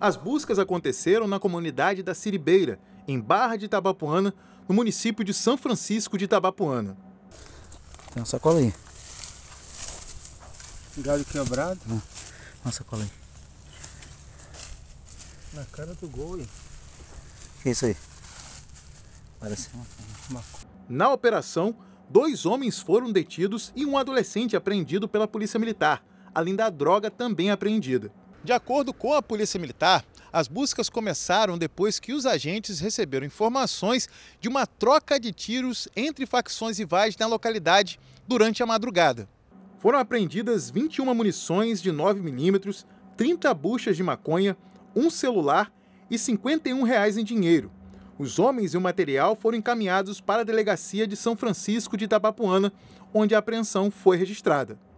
As buscas aconteceram na comunidade da Siribeira, em Barra de Itabapuana, no município de São Francisco de Itabapuana. Tem uma sacola aí. Galho quebrado? Uma sacola aí. Na cara do gol, hein? que é isso aí? Parece uma... Na operação, dois homens foram detidos e um adolescente apreendido pela polícia militar, além da droga também apreendida. De acordo com a Polícia Militar, as buscas começaram depois que os agentes receberam informações de uma troca de tiros entre facções rivais na localidade durante a madrugada. Foram apreendidas 21 munições de 9 milímetros, 30 buchas de maconha, um celular e R$ 51 reais em dinheiro. Os homens e o material foram encaminhados para a delegacia de São Francisco de Itabapuana, onde a apreensão foi registrada.